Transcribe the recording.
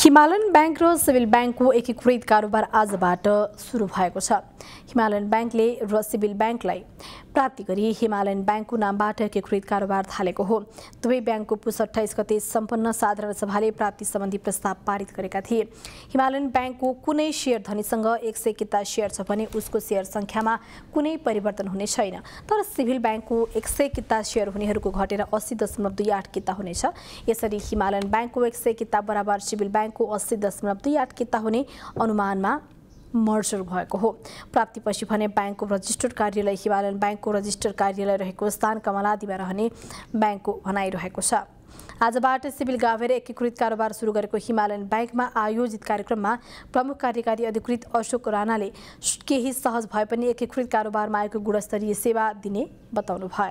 Himalayan bank र civil ब्याङ्कको एकीकृत कारोबार आजबाट सुरु भएको छ हिमालयन ब्याङ्कले र सिभिल ब्याङ्कलाई प्राप्त गरी हिमालयन ब्याङ्कको नामबाट एकीकृत कारोबार थालेको हो दुवै ब्याङ्कको पुस अठाइस गते सम्पन्न साधारण सभाले प्राप्ति सम्बन्धी प्रस्ताव पारित गरेका थिए हिमालयन ब्याङ्कको कुनै सेयर धनीसँग एक सय किता सेयर छ भने उसको सेयर सङ्ख्यामा कुनै परिवर्तन हुने छैन तर सिभिल ब्याङ्कको एक सय किता सेयर हुनेहरूको घटेर अस्सी दशमलव दुई आठ किता हुनेछ यसरी हिमालयन ब्याङ्कको एक सय किता बराबर सिभिल ब्याङ्क ब्याङ्कको अस्सी दशमलव दुई आठ किता हुने अनुमानमा मर्जर भएको हो प्राप्तिपछि भने ब्याङ्कको रजिस्टर्ड कार्यालय हिमालयन ब्याङ्कको रजिस्टर्ड कार्यालय रहेको स्थान कमलादीमा रहने ब्याङ्कको भनाइरहेको छ आजबाट सिभिल गाभेर एकीकृत कारोबार सुरु गरेको हिमालयन ब्याङ्कमा आयोजित कार्यक्रममा प्रमुख कार्यकारी अधिकृत अशोक राणाले केही सहज भए पनि एकीकृत कारोबारमा आएको गुणस्तरीय सेवा दिने बताउनु भयो